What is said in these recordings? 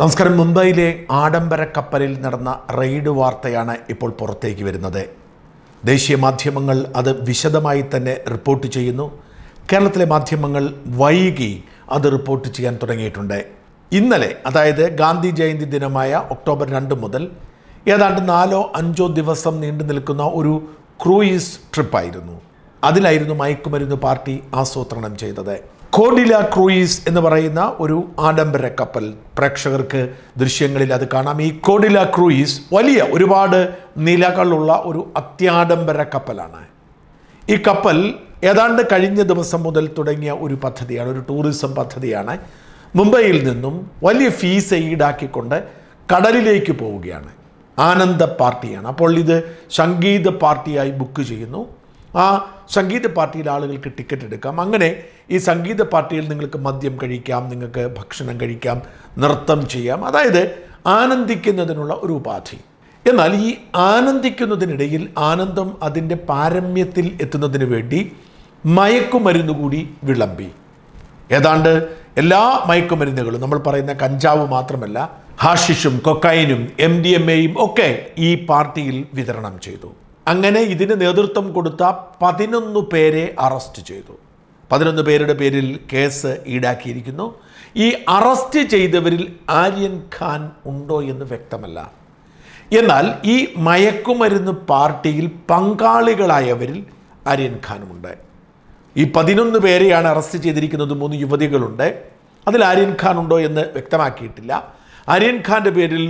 നമസ്കാരം മുംബൈയിലെ ആഡംബര കപ്പലിൽ നടന്ന റെയ്ഡ് വാർത്തയാണ് ഇപ്പോൾ പുറത്തേക്ക് വരുന്നത് ദേശീയ മാധ്യമങ്ങൾ അത് വിശദമായി തന്നെ റിപ്പോർട്ട് ചെയ്യുന്നു കേരളത്തിലെ മാധ്യമങ്ങൾ വൈകി അത് റിപ്പോർട്ട് ചെയ്യാൻ തുടങ്ങിയിട്ടുണ്ട് ഇന്നലെ അതായത് ഗാന്ധി ജയന്തി ദിനമായ ഒക്ടോബർ രണ്ട് മുതൽ ഏതാണ്ട് നാലോ അഞ്ചോ ദിവസം നീണ്ടു നിൽക്കുന്ന ഒരു ക്രൂയിസ് ട്രിപ്പായിരുന്നു അതിലായിരുന്നു മയക്കുമരുന്ന് പാർട്ടി ആസൂത്രണം ചെയ്തത് കോഡില ക്രൂയിസ് എന്ന് പറയുന്ന ഒരു ആഡംബര കപ്പൽ പ്രേക്ഷകർക്ക് ദൃശ്യങ്ങളിൽ അത് കാണാം ഈ കോഡില ക്രൂയിസ് വലിയ ഒരുപാട് നിലകളുള്ള ഒരു അത്യാഡംബര കപ്പലാണ് ഈ കപ്പൽ ഏതാണ്ട് കഴിഞ്ഞ ദിവസം മുതൽ തുടങ്ങിയ ഒരു പദ്ധതിയാണ് ഒരു ടൂറിസം പദ്ധതിയാണ് മുംബൈയിൽ നിന്നും വലിയ ഫീസ് ഈടാക്കിക്കൊണ്ട് കടലിലേക്ക് പോവുകയാണ് ആനന്ദ പാർട്ടിയാണ് അപ്പോൾ ഇത് സംഗീത പാർട്ടിയായി ബുക്ക് ചെയ്യുന്നു ആ സംഗീത പാർട്ടിയിൽ ആളുകൾക്ക് ടിക്കറ്റ് എടുക്കാം അങ്ങനെ ഈ സംഗീത പാർട്ടിയിൽ നിങ്ങൾക്ക് മദ്യം കഴിക്കാം നിങ്ങൾക്ക് ഭക്ഷണം കഴിക്കാം നൃത്തം ചെയ്യാം അതായത് ആനന്ദിക്കുന്നതിനുള്ള ഒരു ഉപാധി എന്നാൽ ഈ ആനന്ദിക്കുന്നതിനിടയിൽ ആനന്ദം അതിൻ്റെ പാരമ്യത്തിൽ എത്തുന്നതിന് വേണ്ടി മയക്കുമരുന്ന് കൂടി വിളമ്പി ഏതാണ്ട് എല്ലാ മയക്കുമരുന്നുകളും നമ്മൾ പറയുന്ന കഞ്ചാവ് മാത്രമല്ല ഹാഷിഷും കൊക്കൈനും എം ഡി എം എയും ഒക്കെ ഈ പാർട്ടിയിൽ വിതരണം ചെയ്തു അങ്ങനെ ഇതിന് നേതൃത്വം കൊടുത്ത പതിനൊന്ന് പേരെ അറസ്റ്റ് ചെയ്തു പതിനൊന്ന് പേരുടെ പേരിൽ കേസ് ഈടാക്കിയിരിക്കുന്നു ഈ അറസ്റ്റ് ചെയ്തവരിൽ ആര്യൻ ഖാൻ ഉണ്ടോ എന്ന് വ്യക്തമല്ല എന്നാൽ ഈ മയക്കുമരുന്ന് പാർട്ടിയിൽ പങ്കാളികളായവരിൽ ആര്യൻ ഖാനുമുണ്ട് ഈ പതിനൊന്ന് പേരെയാണ് അറസ്റ്റ് ചെയ്തിരിക്കുന്നത് മൂന്ന് യുവതികളുണ്ട് അതിൽ ആര്യൻ ഖാൻ ഉണ്ടോ എന്ന് വ്യക്തമാക്കിയിട്ടില്ല ആര്യൻ ഖാൻ്റെ പേരിൽ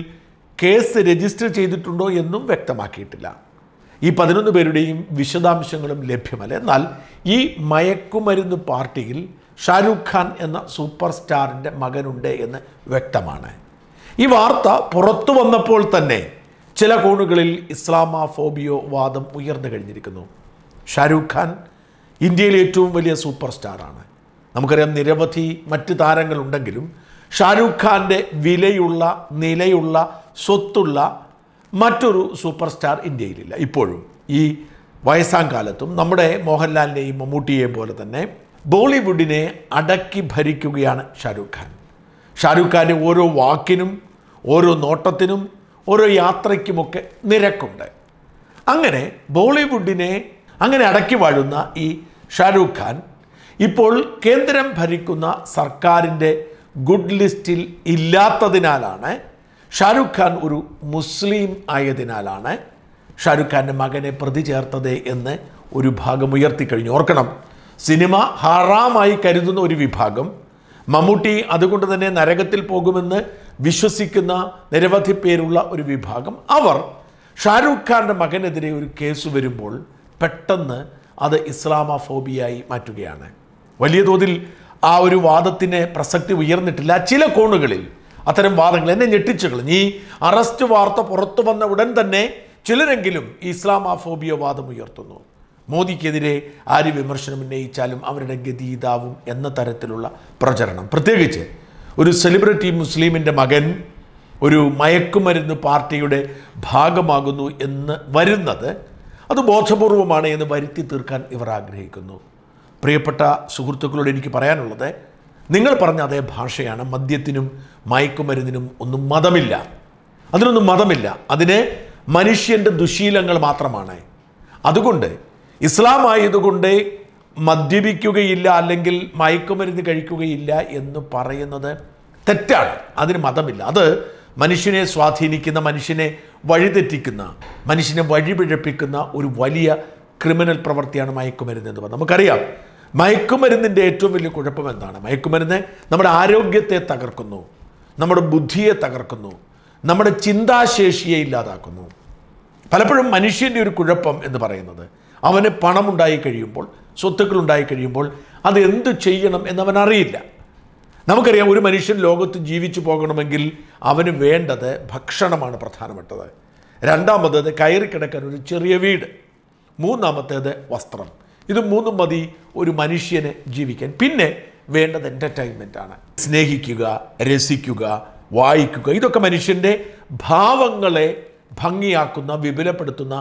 കേസ് രജിസ്റ്റർ ചെയ്തിട്ടുണ്ടോ എന്നും വ്യക്തമാക്കിയിട്ടില്ല ഈ പതിനൊന്ന് പേരുടെയും വിശദാംശങ്ങളും ലഭ്യമല്ല എന്നാൽ ഈ മയക്കുമരുന്ന് പാർട്ടിയിൽ ഷാരൂഖ് ഖാൻ എന്ന സൂപ്പർ സ്റ്റാറിൻ്റെ മകനുണ്ട് എന്ന് വ്യക്തമാണ് ഈ വാർത്ത പുറത്തു വന്നപ്പോൾ തന്നെ ചില കോണുകളിൽ ഇസ്ലാമാഫോബിയോ വാദം ഉയർന്നു കഴിഞ്ഞിരിക്കുന്നു ഷാരൂഖ് ഖാൻ ഇന്ത്യയിലെ ഏറ്റവും വലിയ സൂപ്പർ സ്റ്റാറാണ് നമുക്കറിയാം നിരവധി മറ്റ് താരങ്ങളുണ്ടെങ്കിലും ഷാരൂഖ് ഖാൻ്റെ വിലയുള്ള നിലയുള്ള സ്വത്തുള്ള മറ്റൊരു സൂപ്പർ സ്റ്റാർ ഇന്ത്യയിലില്ല ഇപ്പോഴും ഈ വയസ്സാം കാലത്തും നമ്മുടെ മോഹൻലാലിനെയും മമ്മൂട്ടിയെയും പോലെ തന്നെ ബോളിവുഡിനെ അടക്കി ഭരിക്കുകയാണ് ഷാരൂഖ് ഖാൻ ഷാരൂഖ് ഖാൻ്റെ ഓരോ വാക്കിനും ഓരോ നോട്ടത്തിനും ഓരോ യാത്രയ്ക്കുമൊക്കെ നിരക്കുണ്ട് അങ്ങനെ ബോളിവുഡിനെ അങ്ങനെ അടക്കി വാഴുന്ന ഈ ഷാരൂഖ് ഖാൻ ഇപ്പോൾ കേന്ദ്രം ഭരിക്കുന്ന സർക്കാരിൻ്റെ ഗുഡ് ലിസ്റ്റിൽ ഇല്ലാത്തതിനാലാണ് ഷാരൂഖ് ഖാൻ ഒരു മുസ്ലിം ആയതിനാലാണ് ഷാരൂഖ് ഖാൻ്റെ മകനെ പ്രതി ചേർത്തത് എന്ന് ഒരു ഭാഗം ഉയർത്തിക്കഴിഞ്ഞു ഓർക്കണം സിനിമ ഹറാമായി കരുതുന്ന ഒരു വിഭാഗം മമ്മൂട്ടി അതുകൊണ്ട് തന്നെ നരകത്തിൽ പോകുമെന്ന് വിശ്വസിക്കുന്ന നിരവധി പേരുള്ള ഒരു വിഭാഗം അവർ ഷാരൂഖ് ഖാൻ്റെ മകനെതിരെ ഒരു കേസ് വരുമ്പോൾ പെട്ടെന്ന് അത് ഇസ്ലാമഫോബിയായി മാറ്റുകയാണ് വലിയ തോതിൽ ആ ഒരു വാദത്തിന് പ്രസക്തി ഉയർന്നിട്ടില്ല ചില കോണുകളിൽ അത്തരം വാദങ്ങൾ എന്നെ ഞെട്ടിച്ചു കളഞ്ഞു ഈ അറസ്റ്റ് വാർത്ത പുറത്തു വന്ന ഉടൻ തന്നെ ചിലരെങ്കിലും ഇസ്ലാമാഫോബിയ വാദം ഉയർത്തുന്നു മോദിക്കെതിരെ ആര് വിമർശനം ഉന്നയിച്ചാലും അവരുടെ ഗതിയിതാവും എന്ന തരത്തിലുള്ള പ്രചരണം പ്രത്യേകിച്ച് ഒരു സെലിബ്രിറ്റി മുസ്ലിമിൻ്റെ മകൻ ഒരു മയക്കുമരുന്ന് പാർട്ടിയുടെ ഭാഗമാകുന്നു എന്ന് വരുന്നത് അത് ബോധപൂർവമാണ് എന്ന് വരുത്തി തീർക്കാൻ ഇവർ ആഗ്രഹിക്കുന്നു പ്രിയപ്പെട്ട സുഹൃത്തുക്കളോട് എനിക്ക് പറയാനുള്ളത് നിങ്ങൾ പറഞ്ഞ അതേ ഭാഷയാണ് മദ്യത്തിനും മയക്കുമരുന്നിനും ഒന്നും മതമില്ല അതിനൊന്നും മതമില്ല അതിന് മനുഷ്യൻ്റെ ദുശീലങ്ങൾ മാത്രമാണ് അതുകൊണ്ട് ഇസ്ലാം ആയതുകൊണ്ട് മദ്യപിക്കുകയില്ല അല്ലെങ്കിൽ മയക്കുമരുന്ന് കഴിക്കുകയില്ല എന്ന് പറയുന്നത് തെറ്റാണ് അതിന് മതമില്ല അത് മനുഷ്യനെ സ്വാധീനിക്കുന്ന മനുഷ്യനെ വഴിതെറ്റിക്കുന്ന മനുഷ്യനെ വഴിപിഴപ്പിക്കുന്ന ഒരു വലിയ ക്രിമിനൽ പ്രവൃത്തിയാണ് മയക്കുമരുന്ന് എന്ന് പറഞ്ഞാൽ നമുക്കറിയാം മയക്കുമരുന്നിൻ്റെ ഏറ്റവും വലിയ കുഴപ്പം എന്താണ് മയക്കുമരുന്ന് നമ്മുടെ ആരോഗ്യത്തെ തകർക്കുന്നു നമ്മുടെ ബുദ്ധിയെ തകർക്കുന്നു നമ്മുടെ ചിന്താശേഷിയെ ഇല്ലാതാക്കുന്നു പലപ്പോഴും മനുഷ്യൻ്റെ ഒരു കുഴപ്പം എന്ന് പറയുന്നത് അവന് പണമുണ്ടായി കഴിയുമ്പോൾ ഉണ്ടായി കഴിയുമ്പോൾ അത് എന്ത് ചെയ്യണം എന്നവൻ അറിയില്ല നമുക്കറിയാം ഒരു മനുഷ്യൻ ലോകത്ത് ജീവിച്ചു പോകണമെങ്കിൽ അവന് വേണ്ടത് ഭക്ഷണമാണ് പ്രധാനപ്പെട്ടത് രണ്ടാമത്തേത് കയറി കിടക്കാൻ ഒരു ചെറിയ വീട് മൂന്നാമത്തേത് വസ്ത്രം ഇത് മൂന്നും മതി ഒരു മനുഷ്യന് ജീവിക്കാൻ പിന്നെ വേണ്ടത് എൻ്റർടൈൻമെൻ്റ് ആണ് സ്നേഹിക്കുക രസിക്കുക വായിക്കുക ഇതൊക്കെ മനുഷ്യൻ്റെ ഭാവങ്ങളെ ഭംഗിയാക്കുന്ന വിപുലപ്പെടുത്തുന്ന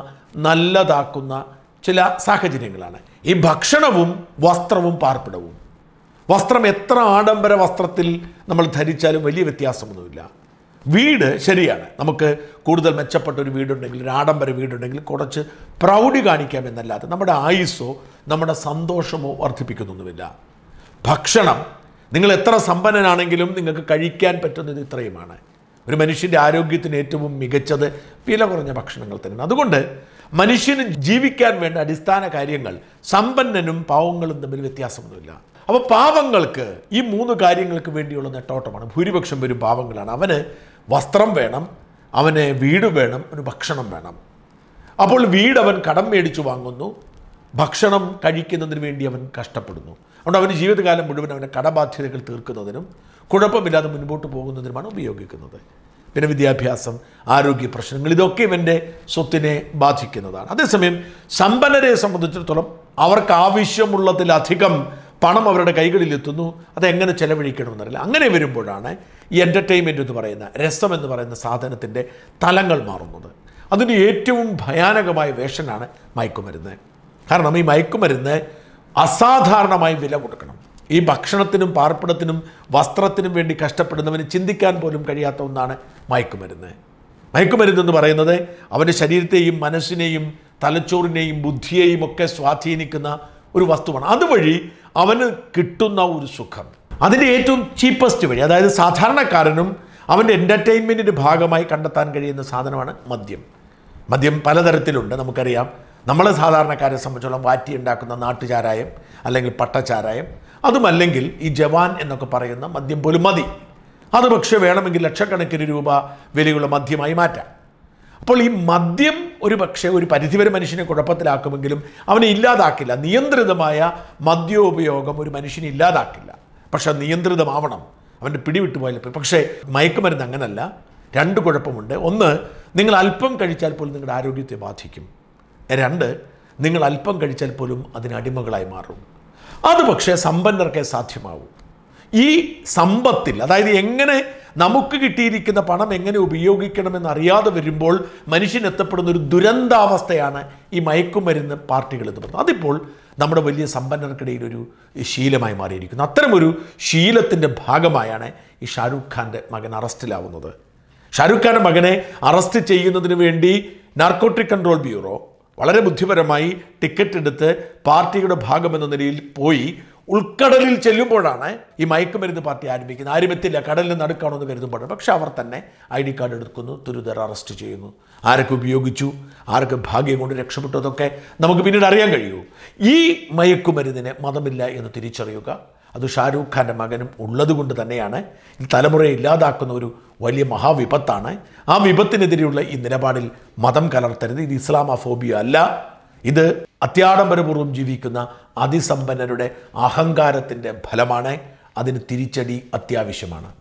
നല്ലതാക്കുന്ന ചില സാഹചര്യങ്ങളാണ് ഈ ഭക്ഷണവും വസ്ത്രവും പാർപ്പിടവും വസ്ത്രം എത്ര ആഡംബര വസ്ത്രത്തിൽ നമ്മൾ ധരിച്ചാലും വലിയ വ്യത്യാസമൊന്നുമില്ല വീട് ശരിയാണ് നമുക്ക് കൂടുതൽ മെച്ചപ്പെട്ട ഒരു വീടുണ്ടെങ്കിൽ ഒരു ആഡംബര വീടുണ്ടെങ്കിൽ കുറച്ച് പ്രൗഢി കാണിക്കാമെന്നല്ലാതെ നമ്മുടെ ആയുസ്സോ നമ്മുടെ സന്തോഷമോ വർദ്ധിപ്പിക്കുന്നൊന്നുമില്ല ഭക്ഷണം നിങ്ങൾ എത്ര സമ്പന്നനാണെങ്കിലും നിങ്ങൾക്ക് കഴിക്കാൻ പറ്റുന്നത് ഇത്രയുമാണ് ഒരു മനുഷ്യൻ്റെ ആരോഗ്യത്തിന് ഏറ്റവും മികച്ചത് വില കുറഞ്ഞ ഭക്ഷണങ്ങൾ തന്നെയാണ് അതുകൊണ്ട് മനുഷ്യന് ജീവിക്കാൻ വേണ്ട അടിസ്ഥാന കാര്യങ്ങൾ സമ്പന്നനും പാവങ്ങളും തമ്മിൽ വ്യത്യാസമൊന്നുമില്ല അപ്പോൾ പാവങ്ങൾക്ക് ഈ മൂന്ന് കാര്യങ്ങൾക്ക് വേണ്ടിയുള്ള നെട്ടോട്ടമാണ് ഭൂരിപക്ഷം വരും പാവങ്ങളാണ് അവന് വസ്ത്രം വേണം അവന് വീട് വേണം അവന് ഭക്ഷണം വേണം അപ്പോൾ വീട് അവൻ കടം മേടിച്ചു വാങ്ങുന്നു ഭക്ഷണം കഴിക്കുന്നതിന് വേണ്ടി അവൻ കഷ്ടപ്പെടുന്നു അതുകൊണ്ട് അവൻ്റെ ജീവിതകാലം മുഴുവൻ അവൻ്റെ കടബാധ്യതകൾ തീർക്കുന്നതിനും കുഴപ്പമില്ലാതെ മുൻപോട്ട് പോകുന്നതിനുമാണ് ഉപയോഗിക്കുന്നത് പിന്നെ വിദ്യാഭ്യാസം ആരോഗ്യ പ്രശ്നങ്ങൾ ഇതൊക്കെ ഇവൻ്റെ സ്വത്തിനെ ബാധിക്കുന്നതാണ് അതേസമയം സമ്പന്നരെ സംബന്ധിച്ചിടത്തോളം അവർക്ക് ആവശ്യമുള്ളതിലധികം പണം അവരുടെ കൈകളിലെത്തുന്നു അതെങ്ങനെ ചെലവഴിക്കണമെന്നറിയില്ല അങ്ങനെ വരുമ്പോഴാണ് എൻ്റർടൈൻമെൻ്റ് എന്ന് പറയുന്ന രസം എന്ന് പറയുന്ന സാധനത്തിൻ്റെ തലങ്ങൾ മാറുന്നത് അതിന് ഏറ്റവും ഭയാനകമായ വേഷനാണ് മയക്കുമരുന്ന് കാരണം ഈ മയക്കുമരുന്ന് അസാധാരണമായി വില കൊടുക്കണം ഈ ഭക്ഷണത്തിനും പാർപ്പിടത്തിനും വസ്ത്രത്തിനും വേണ്ടി കഷ്ടപ്പെടുന്നവന് ചിന്തിക്കാൻ പോലും കഴിയാത്ത ഒന്നാണ് മയക്കുമരുന്ന് എന്ന് പറയുന്നത് അവൻ്റെ ശരീരത്തെയും മനസ്സിനെയും തലച്ചോറിനെയും ബുദ്ധിയെയും ഒക്കെ സ്വാധീനിക്കുന്ന ഒരു വസ്തുവാണ് അതുവഴി അവന് കിട്ടുന്ന ഒരു സുഖം അതിൻ്റെ ഏറ്റവും ചീപ്പസ്റ്റ് വഴി അതായത് സാധാരണക്കാരനും അവൻ്റെ എൻ്റർടൈൻമെൻറ്റിൻ്റെ ഭാഗമായി കണ്ടെത്താൻ കഴിയുന്ന സാധനമാണ് മദ്യം മദ്യം പലതരത്തിലുണ്ട് നമുക്കറിയാം നമ്മളെ സാധാരണക്കാരെ സംബന്ധിച്ചോളം ഉണ്ടാക്കുന്ന നാട്ടുചാരായം അല്ലെങ്കിൽ പട്ടച്ചാരായം അതുമല്ലെങ്കിൽ ഈ ജവാൻ എന്നൊക്കെ പറയുന്ന മദ്യം പോലും മതി അത് പക്ഷേ വേണമെങ്കിൽ ലക്ഷക്കണക്കിന് രൂപ വിലയുള്ള മദ്യമായി മാറ്റാം അപ്പോൾ ഈ മദ്യം ഒരു പക്ഷേ ഒരു പരിധിവരെ മനുഷ്യനെ കുഴപ്പത്തിലാക്കുമെങ്കിലും അവനെ ഇല്ലാതാക്കില്ല നിയന്ത്രിതമായ മദ്യോപയോഗം ഒരു മനുഷ്യനെ ഇല്ലാതാക്കില്ല പക്ഷെ നിയന്ത്രിതമാവണം അവൻ്റെ പിടിവിട്ട് പോയാൽ പക്ഷേ മയക്കുമരുന്ന് അങ്ങനല്ല രണ്ട് കുഴപ്പമുണ്ട് ഒന്ന് നിങ്ങൾ അല്പം കഴിച്ചാൽ പോലും നിങ്ങളുടെ ആരോഗ്യത്തെ ബാധിക്കും രണ്ട് നിങ്ങൾ അല്പം കഴിച്ചാൽ പോലും അടിമകളായി മാറും അത് പക്ഷേ സമ്പന്നർക്കേ സാധ്യമാവും ഈ സമ്പത്തിൽ അതായത് എങ്ങനെ നമുക്ക് കിട്ടിയിരിക്കുന്ന പണം എങ്ങനെ ഉപയോഗിക്കണമെന്ന് അറിയാതെ വരുമ്പോൾ മനുഷ്യൻ എത്തപ്പെടുന്ന ഒരു ദുരന്താവസ്ഥയാണ് ഈ മയക്കുമരുന്ന് പാർട്ടികൾ എന്ന് പറയുന്നത് അതിപ്പോൾ നമ്മുടെ വലിയ സമ്പന്നർക്കിടയിൽ ഒരു ശീലമായി മാറിയിരിക്കുന്നു അത്തരമൊരു ശീലത്തിൻ്റെ ഭാഗമായാണ് ഈ ഷാരൂഖ് ഖാൻ്റെ മകൻ അറസ്റ്റിലാവുന്നത് ഷാരൂഖ് ഖാൻ്റെ മകനെ അറസ്റ്റ് ചെയ്യുന്നതിന് വേണ്ടി നാർക്കോട്ടിക് കൺട്രോൾ ബ്യൂറോ വളരെ ബുദ്ധിപരമായി ടിക്കറ്റ് എടുത്ത് പാർട്ടിയുടെ ഭാഗമെന്ന നിലയിൽ പോയി ഉൾക്കടലിൽ ചെല്ലുമ്പോഴാണ് ഈ മയക്കുമരുന്ന് പാർട്ടി ആരംഭിക്കുന്നത് ആരും എത്തില്ല കടലിൽ നടുക്കാണെന്ന് കരുതുമ്പോഴാണ് പക്ഷേ അവർ തന്നെ ഐ ഡി കാർഡ് എടുക്കുന്നു തുരുതർ അറസ്റ്റ് ചെയ്യുന്നു ആരൊക്കെ ഉപയോഗിച്ചു ആരൊക്കെ ഭാഗ്യം കൊണ്ട് രക്ഷപ്പെട്ടതൊക്കെ നമുക്ക് പിന്നീട് അറിയാൻ കഴിയൂ ഈ മയക്കുമരുന്നിന് മതമില്ല എന്ന് തിരിച്ചറിയുക അത് ഷാരൂഖ് ഖാൻ്റെ മകനും ഉള്ളതുകൊണ്ട് തന്നെയാണ് തലമുറയെ ഇല്ലാതാക്കുന്ന ഒരു വലിയ മഹാവിപത്താണ് ആ വിപത്തിനെതിരെയുള്ള ഈ നിലപാടിൽ മതം കലർത്തരുത് ഇത് ഫോബിയ അല്ല ഇത് അത്യാഡംബരപൂർവ്വം ജീവിക്കുന്ന അതിസമ്പന്നരുടെ അഹങ്കാരത്തിൻ്റെ ഫലമാണ് അതിന് തിരിച്ചടി അത്യാവശ്യമാണ്